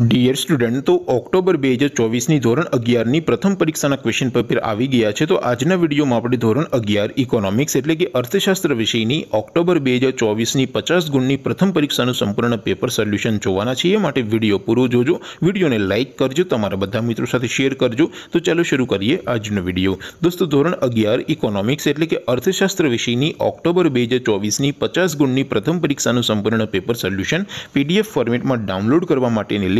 dear સ્ટુડન્ટો October 2024 ની ધોરણ 11 ની પ્રથમ પરીક્ષાના ક્વેશ્ચન પેપર આવી ગયા છે તો આજના વિડિયોમાં આપણે ધોરણ 11 ઇકોનોમિક્સ એટલે કે અર્થશાસ્ત્ર વિષયની ઓક્ટોબર 2024 ની 50 ગુણની પ્રથમ પરીક્ષાનું સંપૂર્ણ પેપર સોલ્યુશન જોવાના છે એટલે વિડિયો પૂરું જોજો વિડિયોને લાઈક કરજો તમારા બધા મિત્રો સાથે શેર કરજો તો ચાલો શરૂ કરીએ આજનો વિડિયો દોસ્તો ધોરણ 11 ઇકોનોમિક્સ એટલે કે અર્થશાસ્ત્ર વિષયની ઓક્ટોબર 2024 ની 50 ગુણની પ્રથમ પરીક્ષાનું સંપૂર્ણ પેપર સોલ્યુશન પીડીએફ ફોર્મેટમાં ડાઉનલોડ કરવા માટેની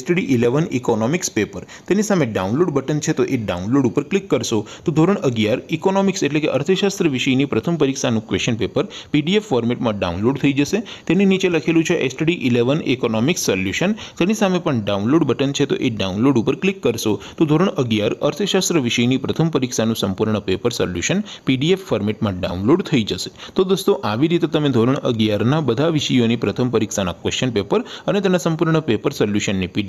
STD 11 इकोनॉमिक्स पेपर તેની સામે ડાઉનલોડ બટન છે તો એ ડાઉનલોડ ઉપર ક્લિક કરશો તો ધોરણ 11 इकोनॉमिक्स એટલે કે અર્થશાસ્ત્ર વિષયની પ્રથમ પરીક્ષાનું ક્વેશ્ચન પેપર PDF ફોર્મેટમાં ડાઉનલોડ થઈ જશે તેની નીચે લખેલું છે STD 11 इकोनॉमिक्स સોલ્યુશન તેની સામે પણ ડાઉનલોડ બટન છે તો એ ડાઉનલોડ ઉપર ક્લિક કરશો તો ધોરણ 11 અર્થશાસ્ત્ર વિષયની પ્રથમ પરીક્ષાનું સંપૂર્ણ પેપર સોલ્યુશન PDF ફોર્મેટમાં ડાઉનલોડ થઈ જશે તો દોસ્તો આવી રીતે તમે ધોરણ 11 ના બધા વિષયોની પ્રથમ પરીક્ષાના ક્વેશ્ચન પેપર અને તેના સંપૂર્ણના પેપર સોલ્યુશનને